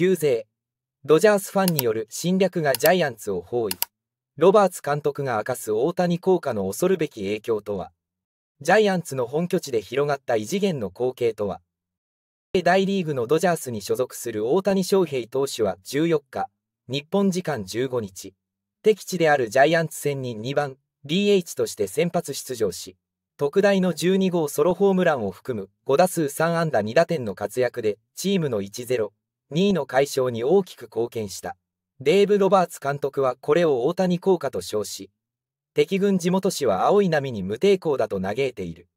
旧勢ドジャースファンによる侵略がジャイアンツを包囲ロバーツ監督が明かす大谷効果の恐るべき影響とはジャイアンツの本拠地で広がった異次元の光景とは大リーグのドジャースに所属する大谷翔平投手は14日、日本時間15日、敵地であるジャイアンツ戦に2番 DH として先発出場し、特大の12号ソロホームランを含む5打数3安打2打点の活躍でチームの1-0 2位の解消に大きく貢献した。デーブ・ロバーツ監督はこれを大谷効果と称し、敵軍地元紙は青い波に無抵抗だと嘆いている。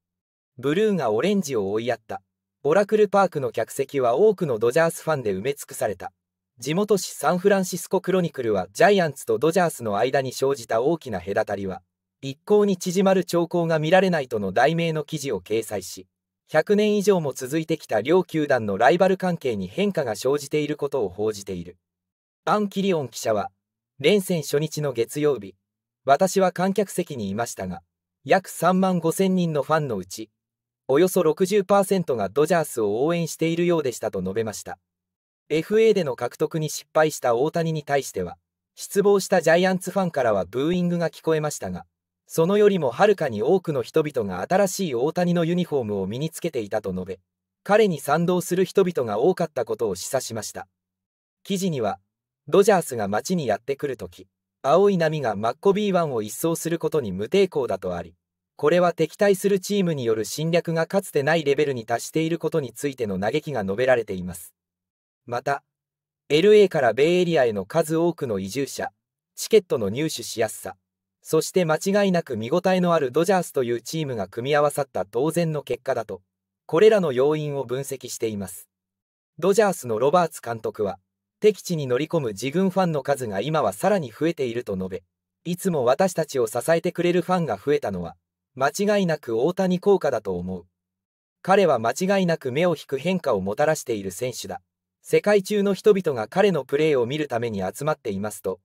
ブルーがオレンジを追いやった。オラクルパークの客席は多くのドジャースファンで埋め尽くされた。地元紙サンフランシスコクロニクルはジャイアンツとドジャースの間に生じた大きな隔たりは、一向に縮まる兆候が見られないとの題名の記事を掲載し、100年以上も続いてきた両球団のライバル関係に変化が生じていることを報じている。アン・キリオン記者は、連戦初日の月曜日、私は観客席にいましたが、約3万5 0 0 0人のファンのうち、およそ60%がドジャースを応援しているようでしたと述べました。FA での獲得に失敗した大谷に対しては、失望したジャイアンツファンからはブーイングが聞こえましたが、そのよりもはるかに多くの人々が新しい大谷のユニフォームを身につけていたと述べ、彼に賛同する人々が多かったことを示唆しました。記事には、ドジャースが街にやってくるとき、青い波がマッコビー1を一掃することに無抵抗だとあり、これは敵対するチームによる侵略がかつてないレベルに達していることについての嘆きが述べられています。また、LA からベイエリアへの数多くの移住者、チケットの入手しやすさ、そして間違いなく見応えのあるドジャースというチームが組み合わさった当然の結果だと、これらの要因を分析しています。ドジャースのロバーツ監督は、敵地に乗り込む自軍ファンの数が今はさらに増えていると述べ、いつも私たちを支えてくれるファンが増えたのは、間違いなく大谷効果だと思う。彼は間違いなく目を引く変化をもたらしている選手だ。世界中の人々が彼のプレーを見るために集まっていますと、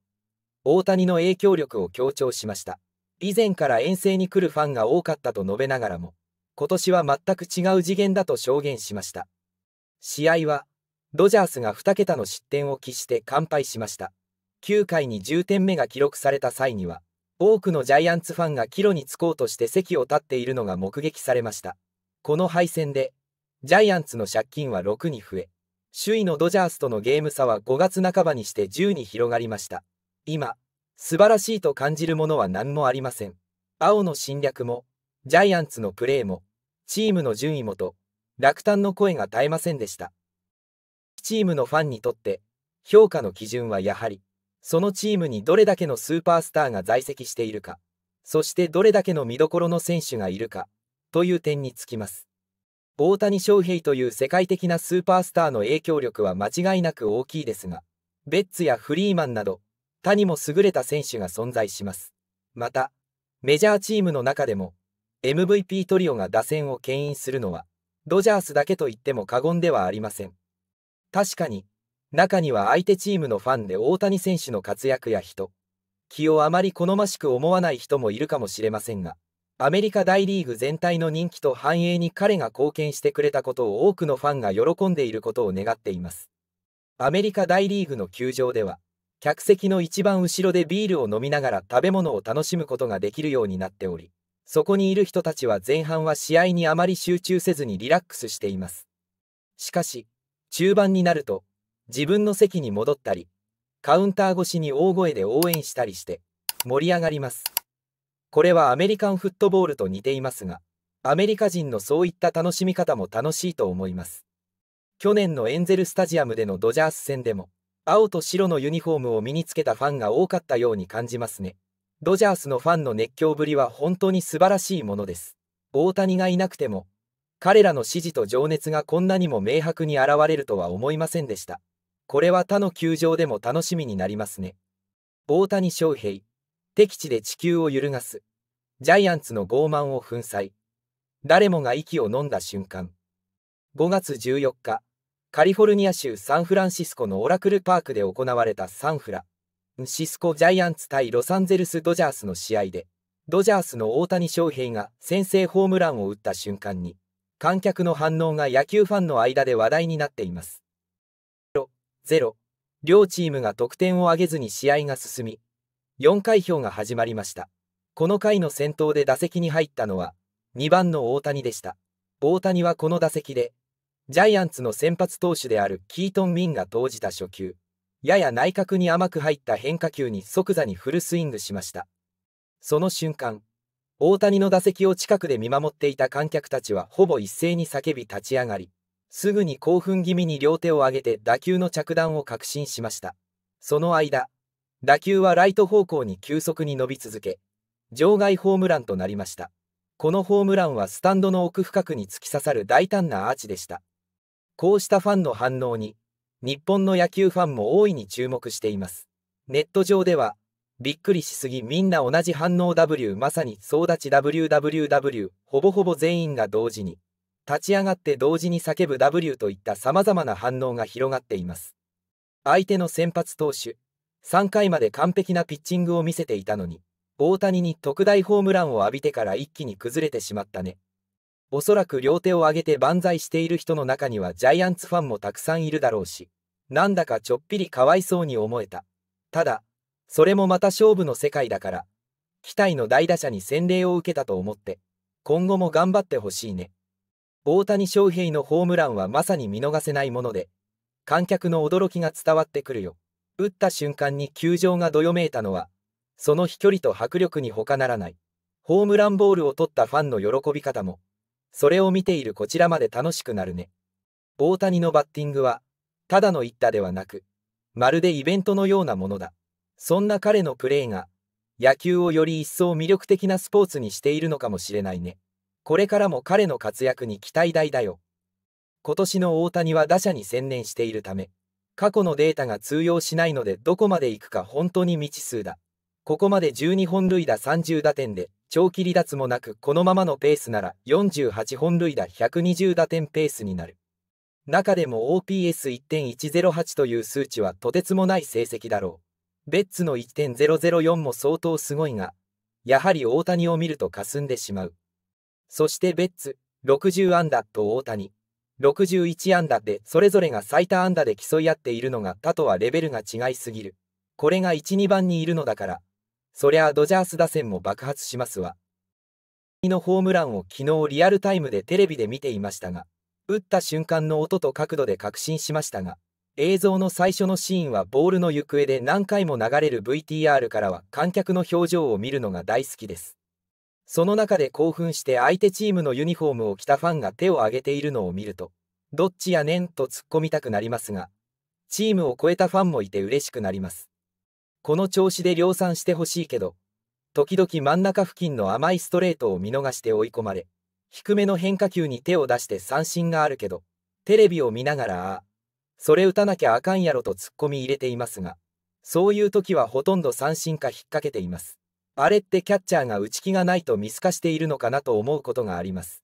大谷の影響力を強調しました以前から遠征に来るファンが多かったと述べながらも今年は全く違う次元だと証言しました試合はドジャースが2桁の失点を喫して完敗しました9回に10点目が記録された際には多くのジャイアンツファンが帰路に就こうとして席を立っているのが目撃されましたこの敗戦でジャイアンツの借金は6に増え首位のドジャースとのゲーム差は5月半ばにして10に広がりました今、素晴らしいと感じるものは何もありません。青の侵略も、ジャイアンツのプレーも、チームの順位もと、落胆の声が絶えませんでした。チームのファンにとって、評価の基準はやはり、そのチームにどれだけのスーパースターが在籍しているか、そしてどれだけの見どころの選手がいるか、という点につきます。大谷翔平という世界的なスーパースターの影響力は間違いなく大きいですが、ベッツやフリーマンなど、他にも優れた選手が存在します。また、メジャーチームの中でも、MVP トリオが打線を牽引するのは、ドジャースだけと言っても過言ではありません。確かに、中には相手チームのファンで大谷選手の活躍や人、気をあまり好ましく思わない人もいるかもしれませんが、アメリカ大リーグ全体の人気と繁栄に彼が貢献してくれたことを多くのファンが喜んでいることを願っています。アメリカ大リーグの球場では、客席の一番後ろでビールを飲みながら食べ物を楽しむことができるようになっており、そこにいる人たちは前半は試合にあまり集中せずにリラックスしています。しかし、中盤になると、自分の席に戻ったり、カウンター越しに大声で応援したりして、盛り上がります。これはアメリカンフットボールと似ていますが、アメリカ人のそういった楽しみ方も楽しいと思います。去年のエンゼルスタジアムでのドジャース戦でも、青と白のユニフォームを身につけたファンが多かったように感じますね。ドジャースのファンの熱狂ぶりは本当に素晴らしいものです。大谷がいなくても、彼らの支持と情熱がこんなにも明白に現れるとは思いませんでした。これは他の球場でも楽しみになりますね。大谷翔平、敵地で地球を揺るがす。ジャイアンツの傲慢を粉砕。誰もが息を飲んだ瞬間。5月14日、カリフォルニア州サンフランシスコのオラクルパークで行われたサンフラシスコジャイアンツ対ロサンゼルス・ドジャースの試合で、ドジャースの大谷翔平が先制ホームランを打った瞬間に、観客の反応が野球ファンの間で話題になっています。0両チームが得点を挙げずに試合が進み、4回票が始まりました。この回の先頭で打席に入ったのは、2番の大谷でした。大谷はこの打席で、ジャイアンツの先発投手であるキートン・ミンが投じた初球、やや内角に甘く入った変化球に即座にフルスイングしました。その瞬間、大谷の打席を近くで見守っていた観客たちはほぼ一斉に叫び立ち上がり、すぐに興奮気味に両手を上げて打球の着弾を確信しました。その間、打球はライト方向に急速に伸び続け、場外ホームランとなりました。このホームランはスタンドの奥深くに突き刺さる大胆なアーチでした。こうしたファンの反応に、日本の野球ファンも大いに注目しています。ネット上では、びっくりしすぎみんな同じ反応 W まさに総立ち WWW ほぼほぼ全員が同時に立ち上がって同時に叫ぶ W といった様々な反応が広がっています相手の先発投手3回まで完璧なピッチングを見せていたのに大谷に特大ホームランを浴びてから一気に崩れてしまったねおそらく両手を上げて万歳している人の中にはジャイアンツファンもたくさんいるだろうし、なんだかちょっぴりかわいそうに思えた。ただ、それもまた勝負の世界だから、期待の代打者に洗礼を受けたと思って、今後も頑張ってほしいね。大谷翔平のホームランはまさに見逃せないもので、観客の驚きが伝わってくるよ。打った瞬間に球場がどよめいたのは、その飛距離と迫力に他ならない。ホームランボールを取ったファンの喜び方も、それを見ているこちらまで楽しくなるね。大谷のバッティングは、ただの一打ではなく、まるでイベントのようなものだ。そんな彼のプレーが、野球をより一層魅力的なスポーツにしているのかもしれないね。これからも彼の活躍に期待大だよ。今年の大谷は打者に専念しているため、過去のデータが通用しないのでどこまで行くか本当に未知数だ。ここまで12本塁打30打点で、長期離脱もなくこのままのペースなら48本塁打120打点ペースになる。中でも OPS1.108 という数値はとてつもない成績だろう。ベッツの1.004も相当すごいが、やはり大谷を見ると霞んでしまう。そしてベッツ、60安打と大谷、61安打でそれぞれが最多安打で競い合っているのが他とはレベルが違いすぎる。これが1、2番にいるのだから、そりゃドジャース打線も爆発しますわ。のホームランを昨日リアルタイムでテレビで見ていましたが、打った瞬間の音と角度で確信しましたが、映像の最初のシーンはボールの行方で何回も流れる VTR からは観客の表情を見るのが大好きです。その中で興奮して相手チームのユニフォームを着たファンが手を挙げているのを見ると、どっちやねんと突っ込みたくなりますが、チームを超えたファンもいて嬉しくなります。この調子で量産してほしいけど、時々真ん中付近の甘いストレートを見逃して追い込まれ、低めの変化球に手を出して三振があるけど、テレビを見ながらああ、それ打たなきゃあかんやろと突っ込み入れていますが、そういう時はほとんど三振か引っ掛けています。あれってキャッチャーが打ち気がないと見透かしているのかなと思うことがあります。